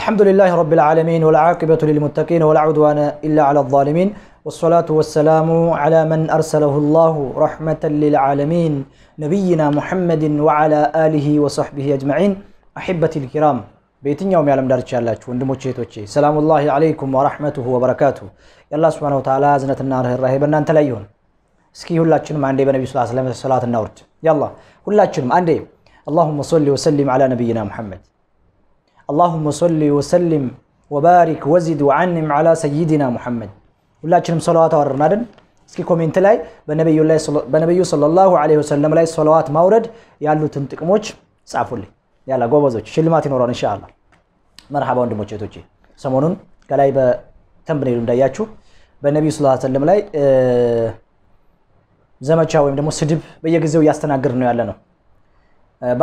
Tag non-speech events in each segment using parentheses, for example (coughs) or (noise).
الحمد لله رب العالمين والعاقبة للمتقين ولا عدوان إلا على الظالمين والصلاة والسلام على من أرسله الله رحمة للعالمين نبينا محمد وعلى آله وصحبه أجمعين أحبة الكرام بيتين يوم يعلم دار تشالاتش وندمو تشيت وتشي سلام الله عليكم ورحمته وبركاته يا الله سبحانه وتعالى زنة النار الرهيبة أن تليون سكي هلا تشنم عندي بنبي صلى الله عليه وسلم صلاة النورت يلا هلا تشنم عندي اللهم صل وسلم على نبينا محمد አላሁመ ሶሊ ወሰሊም ወባሪክ ወዚድ ወአንም ዓላ ሰይድና ሙሐመድ ሁላችንም ሰለዋት አወረድን አይደል እስኪ ኮሜንት ላይ በነቢዩ ሰለላሁ ዐለይሂ ወሰለም ላይ ሰለዋት ማውረድ ያሉትን ጥቅሞች ጻፉልኝ ያላ ጎበዞች ሽልማት ይኖረን እንሻአላ መርሐባ ወንድሞች እህቶቼ ሰሞኑን ከላይ በተንብኔሉ እንዳያችሁ በነቢዩ ስ ሰለም ላይ ዘመቻ ወይም ደግሞ ስድብ በየጊዜው እያስተናገድ ነው ያለ ነው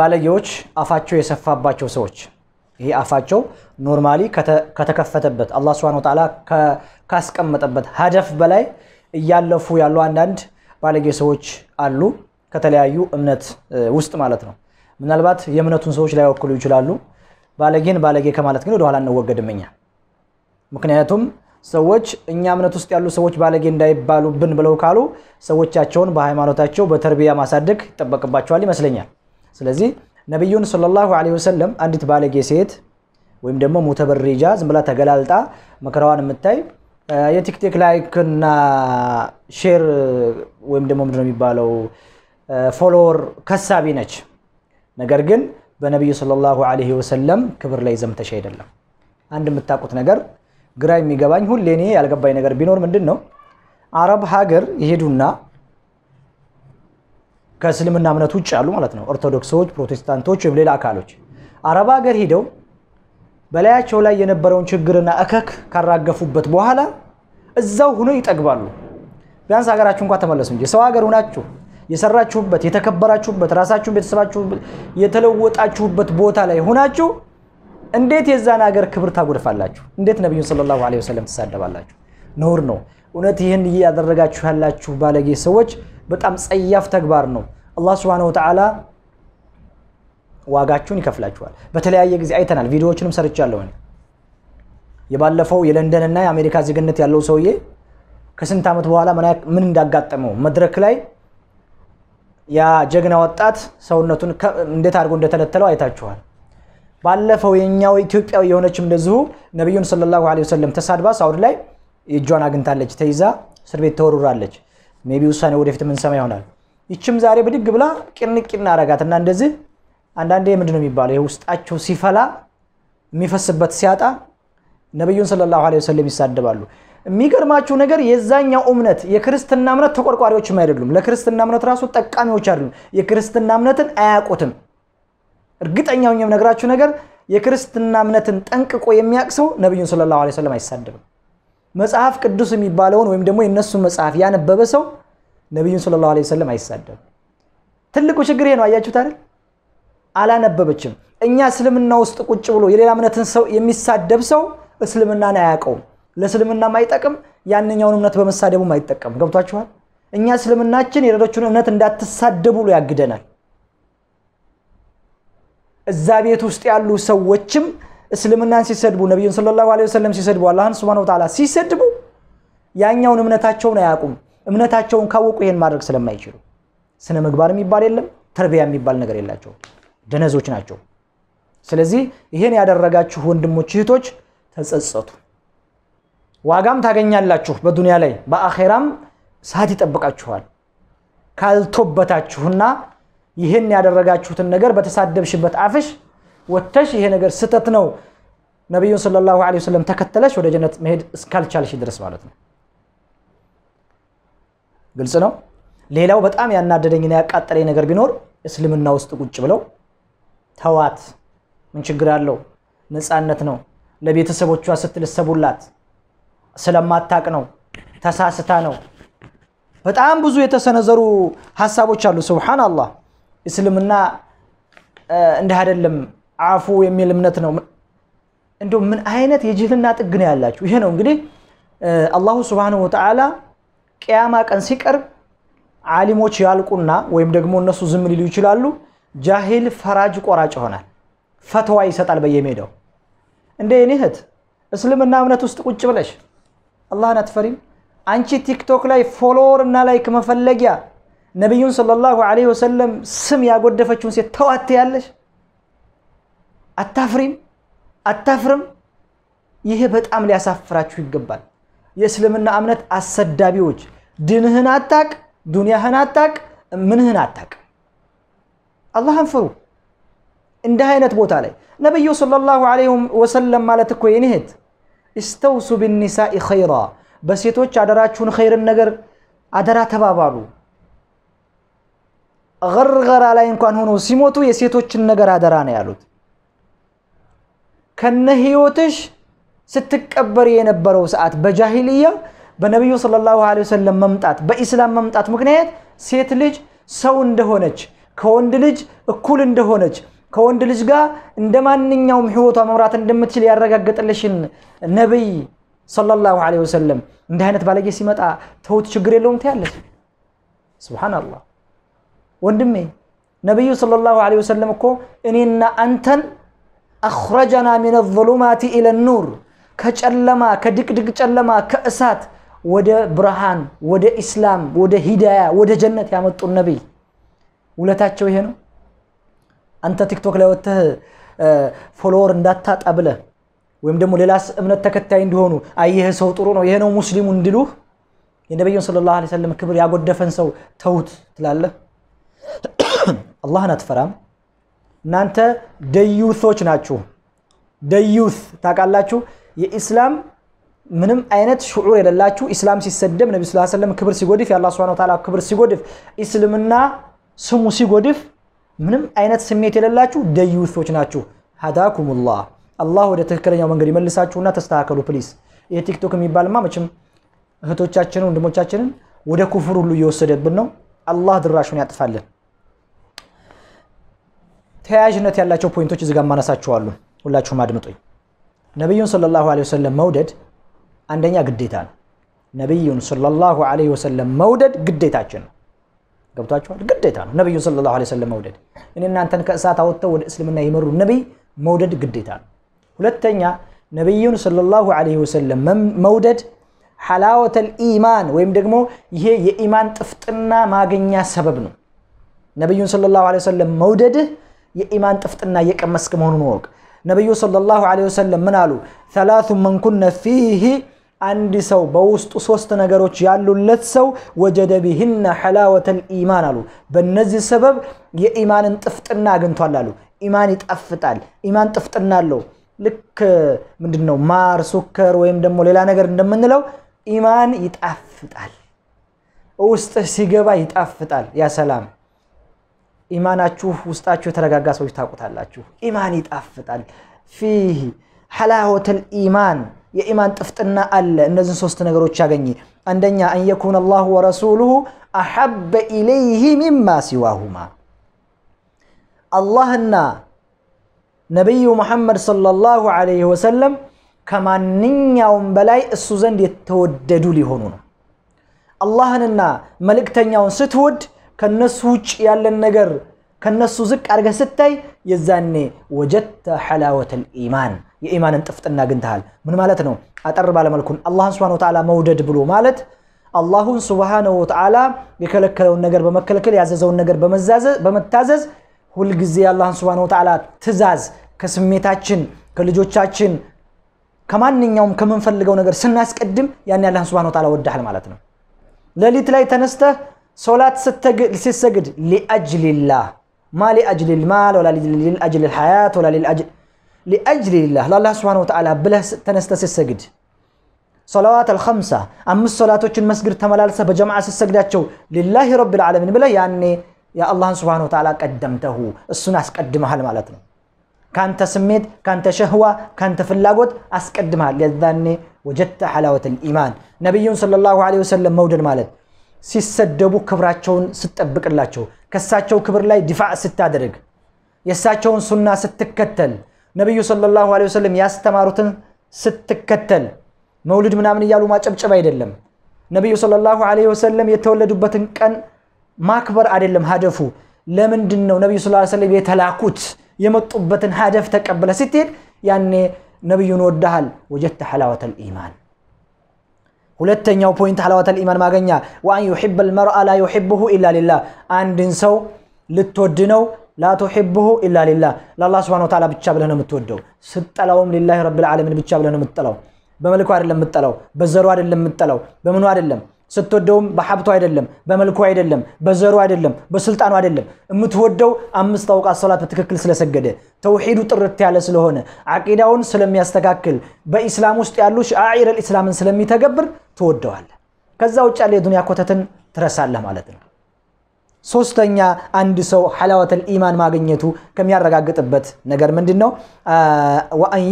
ባለጌዎች አፋቸው የሰፋባቸው ሰዎች ይሄ አፋቸው ኖርማሊ ከተከፈተበት አላህ ሱብሃነሁ ወተዓላ ካስቀመጠበት ሀደፍ በላይ እያለፉ ያሉ አንዳንድ ባለጌ ሰዎች አሉ፣ ከተለያዩ እምነት ውስጥ ማለት ነው። ምናልባት የእምነቱን ሰዎች ላይወክሉ ይችላሉ። ባለጌን ባለጌ ከማለት ግን ወደኋላ እንወገድም እኛ ምክንያቱም ሰዎች እኛ እምነት ውስጥ ያሉ ሰዎች ባለጌ እንዳይባሉብን ብለው ካሉ ሰዎቻቸውን በሃይማኖታቸው በተርቢያ ማሳደግ ይጠበቅባቸዋል ይመስለኛል። ስለዚህ ነቢዩን ሰለላሁ ዐለይሂ ወሰለም አንዲት ባለጌ ሴት ወይም ደግሞ ሙተበሪጃ ዝም ብላ ተገላልጣ መከራዋን የምታይ የቲክቲክ ላይክ እና ሼር ወይም ደግሞ ምንድነው የሚባለው ፎሎወር ከሳቢ ነች። ነገር ግን በነቢዩ ሰለላሁ ዐለይሂ ወሰለም ክብር ላይ ዘምተሽ አይደለም። አንድ የምታውቁት ነገር ግራ የሚገባኝ ሁሌ እኔ ያልገባኝ ነገር ቢኖር ምንድን ነው አረብ ሀገር ይሄዱና ከእስልምና እምነት ውጭ ያሉ ማለት ነው፣ ኦርቶዶክሶች፣ ፕሮቴስታንቶች ወይም ሌላ አካሎች አረብ ሀገር ሂደው በላያቸው ላይ የነበረውን ችግርና እከክ ካራገፉበት በኋላ እዛው ሆኖ ይጠግባሉ። ቢያንስ ሀገራችሁ እንኳ ተመለሱ እንጂ ሰው ሀገር ሆናችሁ የሰራችሁበት የተከበራችሁበት ራሳችሁን ቤተሰባችሁ የተለወጣችሁበት ቦታ ላይ ሆናችሁ እንዴት የዛን ሀገር ክብር ታጎድፋላችሁ? እንዴት ነቢዩን ሰለላሁ ዐለይሂ ወሰለም ትሳደባላችሁ? ነውር ነው። እውነት ይህን እያደረጋችሁ ያላችሁ ባለጌ ሰዎች በጣም ጸያፍ ተግባር ነው። አላህ ስብሓነሁ ወተዓላ ዋጋችሁን ይከፍላችኋል። በተለያየ ጊዜ አይተናል። ቪዲዮዎችንም ሰርቻለሁ እኔ የባለፈው የለንደንና የአሜሪካ ዜግነት ያለው ሰውዬ ከስንት ዓመት በኋላ ምን እንዳጋጠመው መድረክ ላይ ያ ጀግና ወጣት ሰውነቱን እንዴት አድርጎ እንደተነተለው አይታችኋል። ባለፈው የኛው ኢትዮጵያዊ የሆነችም እንደዚሁ ነቢዩን ሰለላሁ ዐለይሂ ወሰለም ተሳድባ ሳውዲ ላይ እጇን አግኝታለች። ተይዛ እስር ቤት ተወርውራለች። ሜቢ ውሳኔ ወደፊት የምንሰማ ይሆናል። ይችም ዛሬ ብድግ ብላ ቅንቅ እናረጋት እና እንደዚህ አንዳንዴ ምንድን ነው የሚባለው ይህ ውስጣቸው ሲፈላ የሚፈስበት ሲያጣ ነቢዩን ሰለላሁ ዐለይሂ ወሰለም ይሳደባሉ። የሚገርማችሁ ነገር የዛኛው እምነት የክርስትና እምነት ተቆርቋሪዎችም አይደሉም። ለክርስትና እምነት ራሱ ጠቃሚዎች አይደሉም። የክርስትና እምነትን አያውቁትም። እርግጠኛው የምነግራችሁ ነገር የክርስትና እምነትን ጠንቅቆ የሚያውቅ ሰው ነቢዩን ሰለላሁ ዐለይሂ ወሰለም አይሳደብም። መጽሐፍ ቅዱስ የሚባለውን ወይም ደግሞ የእነሱን መጽሐፍ ያነበበ ሰው ነቢዩን ሰለላሁ ዐለይሂ ወሰለም አይሳደብም። ትልቁ ችግር ነው። አያችሁት አይደል? አላነበበችም። እኛ እስልምና ውስጥ ቁጭ ብሎ የሌላ እምነትን ሰው የሚሳደብ ሰው እስልምናን አያውቀውም። ለእስልምና አይጠቅም፣ ያንኛውን እምነት በመሳደቡ አይጠቀም። ገብቷችኋል? እኛ እስልምናችን የሌሎቹን እምነት እንዳትሳደቡ ብሎ ያግደናል። እዛ ቤት ውስጥ ያሉ ሰዎችም እስልምናን ሲሰድቡ ነቢዩን ሰለላሁ ዐለይሂ ወሰለም ሲሰድቡ አላህን ሱብሓነሁ ወተዓላ ሲሰድቡ ያኛውን እምነታቸውን አያውቁም። እምነታቸውን ካወቁ ይሄን ማድረግ ስለማይችሉ ስነ ምግባር የሚባል የለም፣ ተርቢያ የሚባል ነገር የላቸው፣ ደነዞች ናቸው። ስለዚህ ይሄን ያደረጋችሁ ወንድሞች እህቶች ተጸጸቱ፣ ዋጋም ታገኛላችሁ በዱንያ ላይ በአኼራም ሰዓት ይጠብቃችኋል። ካልቶበታችሁና ይህን ያደረጋችሁትን ነገር በተሳደብሽበት አፍሽ ወተሽ ይሄ ነገር ስተት ነው ነቢዩን ሰለላሁ ዐለይሂ ወሰለም ተከተለሽ ወደ ጀነት መሄድ እስካልቻልሽ ድረስ ማለት ነው። ግልጽ ነው። ሌላው በጣም ያናደደኝና ያቃጠለኝ ነገር ቢኖር እስልምና ውስጥ ቁጭ ብለው ተዋት፣ ምን ችግር አለው? ነፃነት ነው። ለቤተሰቦቿ ስትልሰቡላት ስለማታቅ ነው፣ ተሳስታ ነው። በጣም ብዙ የተሰነዘሩ ሀሳቦች አሉ። ሱብሃን አላህ እስልምና እንዲህ አይደለም አፉ የሚል እምነት ነው። እንደው ምን አይነት የጅህልና ጥግ ነው ያላችሁ? ይሄ ነው እንግዲህ አላሁ ስብሓነሁ ወተዓላ ቅያማ ቀን ሲቀርብ ዓሊሞች ያልቁና ወይም ደግሞ እነሱ ዝም ሊሉ ይችላሉ። ጃሂል ፈራጅ ቆራጭ ይሆናል። ፈትዋ ይሰጣል በየሜዳው። እንደ የኔ እህት እስልምና እምነት ውስጥ ቁጭ ብለሽ አላህን አትፈሪም? አንቺ ቲክቶክ ላይ ፎሎወር እና ላይክ መፈለጊያ ነቢዩን ሰለላሁ ዐለይሂ ወሰለም ስም ያጎደፈችውን ሴት ተዋት ያለሽ አታፍሪም? አታፍርም? ይሄ በጣም ሊያሳፍራችሁ ይገባል። የእስልምና እምነት አሰዳቢዎች፣ ድንህን አታቅ፣ ዱንያህን አታቅ፣ ምንህን አታቅ። አላህን ፍሩ። እንዲህ አይነት ቦታ ላይ ነቢዩ ሰለላሁ ዐለይሂ ወሰለም ማለት እኮ የኔ እስተውሱ ቢኒሳኢ ኸይራ፣ በሴቶች አደራችሁን ኸይርን ነገር አደራ ተባባሉ። ገርገራ ላይ እንኳን ሆኖ ሲሞቱ የሴቶችን ነገር አደራ ነው ያሉት። ከነ ህይወትሽ ስትቀበሪ የነበረው ሰዓት በጃሂልያ በነቢዩ ሰለላሁ ዐለይሂ ወሰለም መምጣት በኢስላም መምጣት ምክንያት ሴት ልጅ ሰው እንደሆነች ከወንድ ልጅ እኩል እንደሆነች ከወንድ ልጅ ጋር እንደ ማንኛውም ህይወቷ መምራት እንደምትችል ያረጋግጥልሽን ነቢይ ሰለላሁ ዐለይሂ ወሰለም እንዲህ አይነት ባለጌ ሲመጣ ተውት፣ ችግር የለውም ትያለች። ስብሓናላህ ወንድሜ፣ ነቢዩ ሰለላሁ ዐለይሂ ወሰለም እኮ እኔና አንተን أخرجنا من الظلمات إلى النور كجلما كدقدق جلما كأسات وده برهان وده إسلام وده هداية وده جنة يا مت النبي ولا تاتشو هنا أنت تيك توك لو ته فولور ندات قبله ወይም ደግሞ ሌላስ እምነት ተከታይ እንዲሆኑ አይ ይህ ሰው ጥሩ ነው ይሄ ነው ሙስሊሙ እንዲሉ የነቢዩን ሰለላሁ ዐለይሂ ወሰለም ክብር ያጎደፈን ሰው ተውት ትላለህ (coughs) እናንተ ደዩሶች ናችሁ። ደዩስ ታውቃላችሁ። የኢስላም ምንም አይነት ሽዑር የሌላችሁ ኢስላም ሲሰደብ ነቢ ስላ ሰለም ክብር ሲጎድፍ የአላ ስብን ታላ ክብር ሲጎድፍ እስልምና ስሙ ሲጎድፍ ምንም አይነት ስሜት የሌላችሁ ደዩሶች ናችሁ። ሀዳኩሙላህ አላህ ወደ ትክክለኛው መንገድ ይመልሳችሁና ተስተካከሉ ፕሊስ። ይህ ቲክቶክ የሚባልማ መቼም እህቶቻችንን ወንድሞቻችንን ወደ ኩፍር ሁሉ እየወሰደብን ነው። አላህ ድራሹን ያጥፋለን። ተያያዥነት ያላቸው ፖይንቶች እዚጋ ማነሳቸዋሉ። ሁላችሁም አድምጡኝ። ነቢዩን ሰለላሁ ዐለይሂ ወሰለም መውደድ አንደኛ ግዴታ ነው። ነቢዩን ሰለላሁ ዐለይሂ ወሰለም መውደድ ግዴታችን ነው። ገብቷችኋል? ግዴታ ነው። ነቢዩን ሰለላሁ ዐለይሂ ወሰለም መውደድ እኔ እናንተን ከእሳት አወጥተው ወደ እስልምና የመሩ ነቢይ መውደድ ግዴታ ነው። ሁለተኛ ነቢዩን ሰለላሁ ዐለይሂ ወሰለም መውደድ ሐላወተል ኢማን ወይም ደግሞ ይሄ የኢማን ጥፍጥና ማገኛ ሰበብ ነው። ነቢዩን ሰለላሁ ዐለይሂ ወሰለም መውደድህ የኢማን ጥፍጥና እየቀመስክ መሆኑን ወቅ ነቢዩ ሰለላሁ ዐለይሂ ወሰለም ምን አሉ? ተላቱ መንኩነ ፊሂ አንድ ሰው በውስጡ ሶስት ነገሮች ያሉለት ሰው ወጀደ ቢህና ሐላወተል ኢማን አሉ። በነዚህ ሰበብ የኢማንን ጥፍጥና አግኝቷል አሉ። ኢማን ይጣፍጣል። ኢማን ጥፍጥና አለው። ልክ ምንድን ነው ማር፣ ሱከር ወይም ደግሞ ሌላ ነገር እንደምንለው ኢማን ይጣፍጣል። ውስጥህ ሲገባ ይጣፍጣል። ያ ሰላም ኢማናችሁ ውስጣችሁ የተረጋጋ ሰዎች ታውቁታላችሁ። ኢማን ይጣፍጣል። ፊህ ሐላወተል ኢማን የኢማን ጥፍጥና አለ። እነዚህን ሶስት ነገሮች ያገኘ አንደኛ አንየኩን አላሁ ወረሱሉሁ አሐበ ኢለይህ ሚማ ሲዋሁማ አላህና ነቢዩ ሙሐመድ ሰለላሁ ዐለይሂ ወሰለም ከማንኛውም በላይ እሱ ዘንድ የተወደዱ ሊሆኑ ነው። አላህንና መልእክተኛውን ስትወድ ከነሱ ውጭ ያለን ነገር ከነሱ ዝቅ አድርገ ስታይ የዛኔ ወጀተ ሐላወተል ኢማን የኢማንን ጥፍጥና አግኝተሃል። ምን ማለት ነው? አጠር ባለመልኩን አላህን ስብሓነ ወተዓላ መውደድ ብሎ ማለት አላሁን ስብሓነሁ ወተዓላ የከለከለውን ነገር በመከልከል ያዘዘውን ነገር በመታዘዝ ሁልጊዜ የአላህን ስብሓነ ወተዓላ ትእዛዝ ከስሜታችን ከልጆቻችን ከማንኛውም ከምንፈልገው ነገር ስናስቀድም ያን የአላህን ስብሓነ ወተዓላ ወዳሃል ማለት ነው። ሌሊት ላይ ተነስተህ صلاه ستسجد لاجل الله ما لاجل المال ولا لاجل الحياه ولا لاجل لاجل الله لا الله سبحانه وتعالى بلا تنست ستسجد صلوات الخمسة أم الصلاات وش المسجد تملالسة بجمعة السجداتشو لله رب العالمين بلا يعني يا الله سبحانه وتعالى قدمته السنة أسقدمها لمالتنا كان تسميت كان تشهوة كان تفلاقوت أسقدمها لذاني وجدت حلاوة الإيمان نبي صلى الله عليه وسلم موجود مالت ሲሰደቡ ክብራቸውን ስጠብቅላቸው ከእሳቸው ክብር ላይ ዲፋዕ ስታደርግ፣ የእሳቸውን ሱና ስትከተል፣ ነቢዩ ሰለላሁ ዐለይሂ ወሰለም ያስተማሩትን ስትከተል፣ መውልድ ምናምን እያሉ ማጨብጨብ አይደለም። ነቢዩ ሰለላሁ ዐለይሂ ወሰለም የተወለዱበትን ቀን ማክበር አይደለም ሀደፉ። ለምንድን ነው ነቢዩ ሰለላሁ ዐለይሂ ወሰለም የተላኩት? የመጡበትን ሀደፍ ተቀብለ ስትሄድ ያኔ ነቢዩን ወዳሃል፣ ወጀተ ሐላወተል ኢማን ሁለተኛው ፖይንት ሐላዋተል ኢማን ማገኛ ወአን ዩሂበ አልመርአ ላ ዩሂቡሁ ኢላ ሊላህ አንድን ሰው ልትወድነው ላ ቱሂቡሁ ኢላ ሊላህ ለአላህ ስብሐነ ወተዓላ ብቻ ብለህ ነው የምትወደው። ስትጠላውም ሊላህ ረብል ዓለሚን ብቻ ብለህ ነው የምትጠላው። በመልኩ አይደለም የምትጠላው፣ በዘሩ አይደለም የምትጠላው፣ በምኑ አይደለም ስትወደውም በሀብቱ አይደለም፣ በመልኩ አይደለም፣ በዘሩ አይደለም፣ በስልጣኑ አይደለም። የምትወደው አምስት አውቃት ሰላት በትክክል ስለሰገደ ተውሂዱ ጥርት ያለ ስለሆነ አቂዳውን ስለሚያስተካክል በኢስላም ውስጥ ያሉ ሸዓኢረል ኢስላምን ስለሚተገብር ትወደዋለ ከዛ ውጭ ያለ የዱንያ ኮተትን ትረሳለህ ማለት ነው። ሶስተኛ አንድ ሰው ሐላወተል ኢማን ማግኘቱ ከሚያረጋግጥበት ነገር ምንድን ነው? ወአን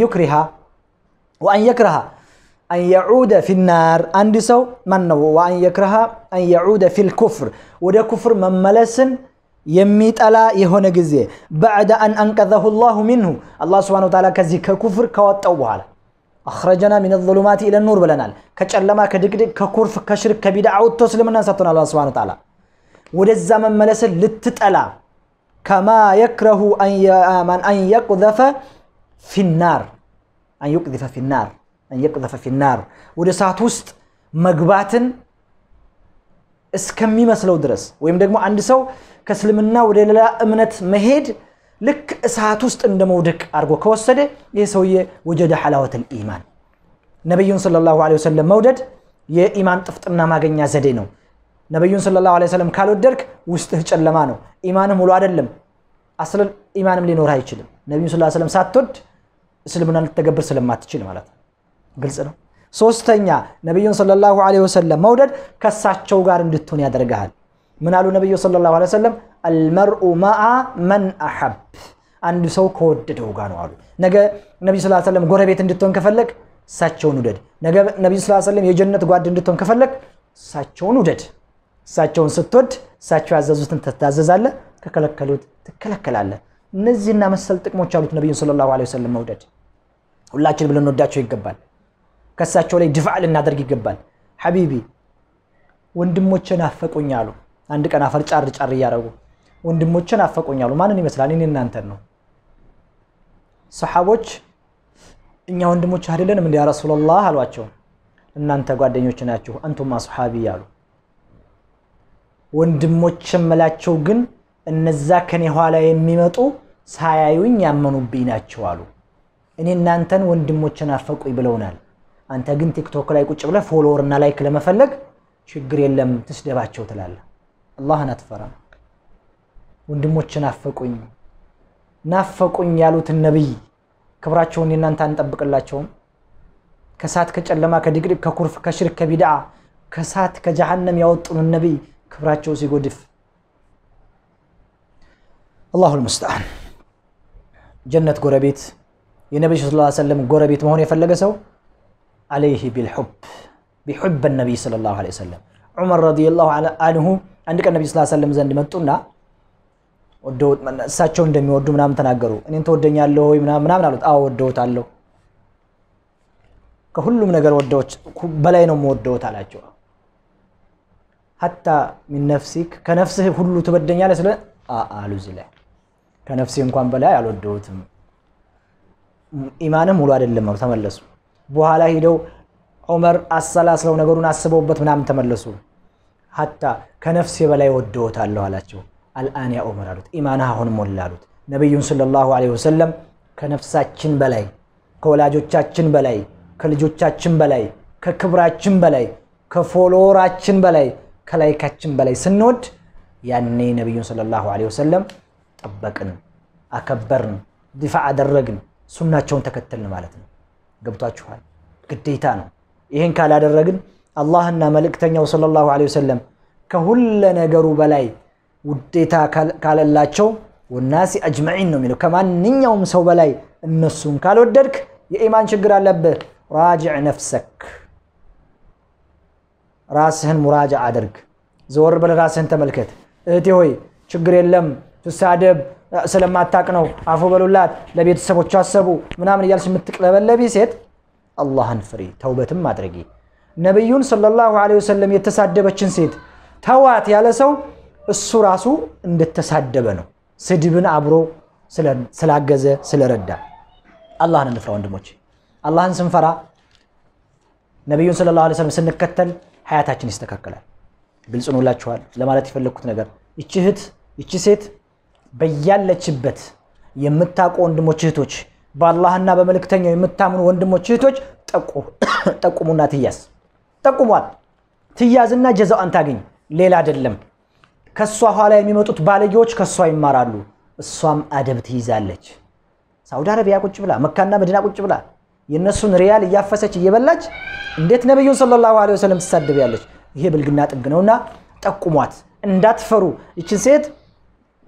የክረሃ أن يعود في النار أن سو من وأن يكره أن يعود في الكفر وده كفر من ملس يميت ألا يهون جزية بعد أن أنقذه الله منه الله سبحانه وتعالى كذي ككفر كوات أوهلا أخرجنا من الظلمات إلى النور بلنال كتشلما كدقدق ككرف كشرك كبدع وتسلمنا ساتنا الله سبحانه وتعالى وده الزمن لتت لتتألا كما يكره أن يأمن أن يقذف في النار أن يقذف في النار የቅዘፈ ፊናር ወደ እሳት ውስጥ መግባትን እስከሚመስለው ድረስ ወይም ደግሞ አንድ ሰው ከእስልምና ወደ ሌላ እምነት መሄድ ልክ እሳት ውስጥ እንደ መውደቅ አድርጎ ከወሰደ ይህ ሰውዬ ወጀደ ሐላወተል ኢማን። ነቢዩን ሰለላሁ ዐለይሂ ወሰለም መውደድ የኢማን ጥፍጥና ማገኛ ዘዴ ነው። ነቢዩን ሰለላሁ ዐለይሂ ወሰለም ካልወደድክ ውስጥህ ጨለማ ነው። ኢማንም ሙሉ አይደለም። አስለን ኢማንም ሊኖር አይችልም። ነቢዩን ሰለላሁ ዐለይሂ ወሰለም ሳትወድ እስልምና ልትተገብር ስለማትችል ማለት ነው። ግልጽ ነው። ሶስተኛ ነቢዩን ሰለላሁ ዐለይሂ ወሰለም መውደድ ከሳቸው ጋር እንድትሆን ያደርግሃል። ምን አሉ ነቢዩ ሰለላሁ ዐለይሂ ወሰለም? አልመርኡ መአ መን አሐብ፣ አንድ ሰው ከወደደው ጋር ነው አሉ። ነገ ነቢዩ ስ ሰለም ጎረቤት እንድትሆን ከፈለግ እሳቸውን ውደድ። ነገ ነቢዩ ስ ሰለም የጀነት ጓድ እንድትሆን ከፈለግ እሳቸውን ውደድ። እሳቸውን ስትወድ እሳቸው ያዘዙትን ትታዘዛለህ፣ ከከለከሉት ትከለከላለ እነዚህና መሰል ጥቅሞች አሉት ነቢዩን ሰለላሁ ዐለይሂ ሰለም መውደድ። ሁላችን ብለን ወዳቸው ይገባል። ከሳቸው ላይ ድፋዕ ልናደርግ ይገባል። ሐቢቢ ወንድሞቼ ናፈቁኝ አሉ። አንድ ቀን አፈር ጫር ጫር እያደረጉ ወንድሞቼ ናፈቁኝ አሉ። ማንን ይመስላል? እኔ እናንተን ነው። ሰሓቦች እኛ ወንድሞች አይደለንም እንዲ ያ ረሱላላህ አሏቸው። እናንተ ጓደኞች ናችሁ፣ አንቱማ ሰሓቢ አሉ። ወንድሞች መላቸው ግን እነዛ ከኔ ኋላ የሚመጡ ሳያዩኝ ያመኑብኝ ናቸው አሉ። እኔ እናንተን ወንድሞች ናፈቁኝ ብለውናል። አንተ ግን ቲክቶክ ላይ ቁጭ ብለህ ፎሎወር እና ላይክ ለመፈለግ ችግር የለም ትስደባቸው ትላለህ። አላህን አትፈራም። ወንድሞች ናፈቁኝ ናፈቁኝ ያሉትን ነቢይ ክብራቸውን የእናንተ አንጠብቅላቸውም? ከሳት ከጨለማ ከድቅድቅ ከኩርፍ ከሽርክ ከቢድዓ ከሳት ከጀሃነም ያወጡንን ነቢይ ክብራቸው ሲጎድፍ አላሁ ልሙስተዓን። ጀነት ጎረቤት የነቢዩ ስ ሰለም ጎረቤት መሆን የፈለገ ሰው አለይህ ቢልሑብ ቢሑብ ነቢይ ሰለላሁ ዐለይሂ ወሰለም ዑመር ረዲየላሁ አንሁ አንድ ቀን ነቢይ ሰለላሁ ሰለም ዘንድ መጡና እሳቸው እንደሚወዱ ምናምን ተናገሩ። እኔን ተወደኛለሁ ወይ ምናምን አሉት። አዎ ወደውታለሁ፣ ከሁሉም ነገር ወደዎች በላይ ነው የምወደውት አላቸው። ሀታ ሚን ነፍሲክ ከነፍስህ ሁሉ ትወደኛለህ ስለ አሉ እዚህ ላይ ከነፍሴ እንኳን በላይ አልወደውትም። ኢማንም ሙሉ አይደለም አሉ። ተመለሱ። በኋላ ሂደው ዑመር አሰላስለው ነገሩን አስበውበት ምናምን ተመለሱ። ሀታ ከነፍሴ በላይ ወደውታለሁ አላቸው። አልአን ያ ዑመር አሉት። ኢማንህ አሁን ሞላ አሉት። ነቢዩን ሰለላሁ ዐለይሂ ወሰለም ከነፍሳችን በላይ ከወላጆቻችን በላይ ከልጆቻችን በላይ ከክብራችን በላይ ከፎሎወራችን በላይ ከላይካችን በላይ ስንወድ ያኔ ነቢዩን ሰለላሁ ዐለይሂ ወሰለም ጠበቅን፣ አከበርን፣ ዲፋ አደረግን፣ ሱናቸውን ተከተልን ማለት ነው። ገብቷችኋል። ግዴታ ነው። ይህን ካላደረግን አላህና መልእክተኛው ሰለላሁ ዐለይሂ ወሰለም ከሁለ ነገሩ በላይ ውዴታ ካለላቸው ወናሲ አጅመዒን ነው የሚለው። ከማንኛውም ሰው በላይ እነሱን ካልወደድክ የኢማን ችግር አለብህ። ራጅዕ ነፍሰክ፣ ራስህን ሙራጃ አድርግ። ዘወር በለ፣ ራስህን ተመልከት። እህቴ ሆይ ችግር የለም ትሳደብ ስለማታቅ ነው አፉ በሉላት ለቤተሰቦቹ አሰቡ ምናምን እያልሽ የምትቅለበለቢ ሴት አላህን ፍሪ ተውበትም አድረጊ ነቢዩን ሰለላሁ ዐለይሂ ወሰለም የተሳደበችን ሴት ተዋት ያለ ሰው እሱ ራሱ እንደተሳደበ ነው ስድብን አብሮ ስላገዘ ስለረዳ አላህን እንፍራ ወንድሞች አላህን ስንፈራ ነቢዩን ስለ ላሁ ሰለም ስንከተል ሀያታችን ይስተካከላል ግልጽ ኖላችኋል ለማለት የፈለግኩት ነገር ይቺ እህት ይቺ ሴት በያለችበት የምታውቁ ወንድሞች እህቶች፣ በአላህና በመልእክተኛው የምታምኑ ወንድሞች እህቶች (coughs) ጠቁሙና ትያዝ። ጠቁሟል። ትያዝና ጀዛዋን ታገኝ። ሌላ አይደለም። ከእሷ ኋላ የሚመጡት ባለጌዎች ከእሷ ይማራሉ፣ እሷም አደብ ትይዛለች። ሳውዲ አረቢያ ቁጭ ብላ፣ መካና መዲና ቁጭ ብላ የእነሱን ሪያል እያፈሰች እየበላች እንዴት ነቢዩን ሰለላሁ ዐለይሂ ወሰለም ትሳደብ ያለች? ይሄ ብልግና ጥግ ነውና ጠቁሟት፣ እንዳትፈሩ ይችን ሴት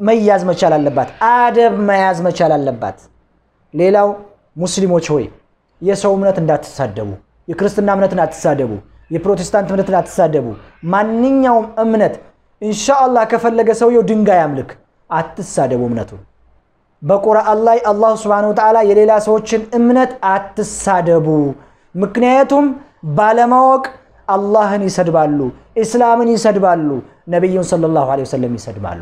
መያዝ መቻል አለባት። አደብ መያዝ መቻል አለባት። ሌላው ሙስሊሞች ሆይ የሰው እምነት እንዳትሳደቡ፣ የክርስትና እምነትን አትሳደቡ፣ የፕሮቴስታንት እምነትን አትሳደቡ። ማንኛውም እምነት ኢንሻአላህ ከፈለገ ሰውየው ድንጋይ አምልክ፣ አትሳደቡ እምነቱን። በቁርአን ላይ አላሁ ስብን ተላ የሌላ ሰዎችን እምነት አትሳደቡ፣ ምክንያቱም ባለማወቅ አላህን ይሰድባሉ፣ እስላምን ይሰድባሉ፣ ነቢዩን ሰለላሁ ላሁ ወሰለም ይሰድባሉ።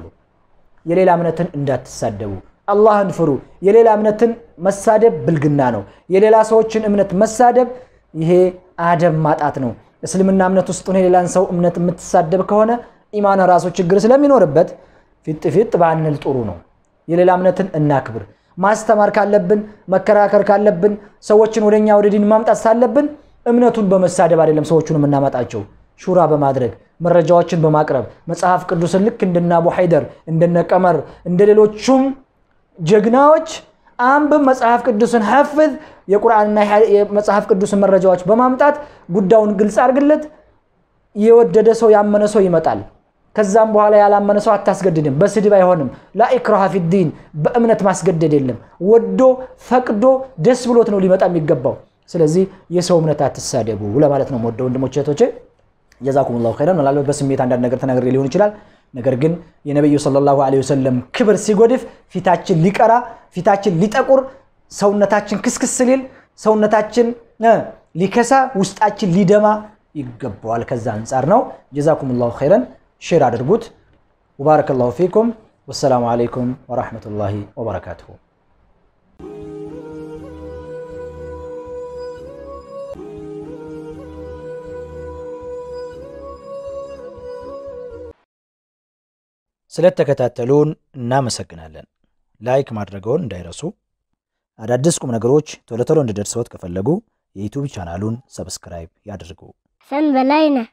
የሌላ እምነትን እንዳትሳደቡ። አላህን ፍሩ። የሌላ እምነትን መሳደብ ብልግና ነው። የሌላ ሰዎችን እምነት መሳደብ ይሄ አደብ ማጣት ነው። እስልምና እምነት ውስጥ ሆነ የሌላን ሰው እምነት የምትሳደብ ከሆነ ኢማን ራሱ ችግር ስለሚኖርበት ፊጥ ፊጥ ባንል ጥሩ ነው። የሌላ እምነትን እናክብር። ማስተማር ካለብን፣ መከራከር ካለብን፣ ሰዎችን ወደኛ ወደ ዲን ማምጣት ሳለብን እምነቱን በመሳደብ አይደለም ሰዎቹን የምናመጣቸው። ሹራ በማድረግ መረጃዎችን በማቅረብ መጽሐፍ ቅዱስን ልክ እንደነ አቡ ሐይደር እንደነ ቀመር እንደ ሌሎቹም ጀግናዎች አንብብ፣ መጽሐፍ ቅዱስን ሐፍዝ፣ የቁርአንና የመጽሐፍ ቅዱስን መረጃዎች በማምጣት ጉዳዩን ግልጽ አድርግለት። የወደደ ሰው ያመነ ሰው ይመጣል። ከዛም በኋላ ያላመነ ሰው አታስገድድም። በስድብ አይሆንም። ላኢክራሃ ፊዲን በእምነት ማስገደድ የለም። ወዶ ፈቅዶ ደስ ብሎት ነው ሊመጣ የሚገባው። ስለዚህ የሰው እምነት አትሳደቡ ለማለት ነው። ወደ ወንድሞቼ እህቶቼ جزاكم الله خيرا ولا بس ميت عند نجر تنا غير ليون يشلال نجر جن ينبي صلى الله عليه وسلم كبر سيغودف في تاتش ليكارا في تاتش ليتاكور سو نتاتشن كسكس سليل سو نتاتشن نه ليكسا وستاتش ليدما يقبوا على كزان سارنو جزاكم الله خيرا شير على وبارك الله فيكم والسلام عليكم ورحمة الله وبركاته ስለተከታተሉን እናመሰግናለን። ላይክ ማድረገውን እንዳይረሱ። አዳዲስ ቁም ነገሮች ቶሎ ቶሎ እንዲደርስዎት ከፈለጉ የዩቱብ ቻናሉን ሰብስክራይብ ያድርጉ። ሰን በላይነህ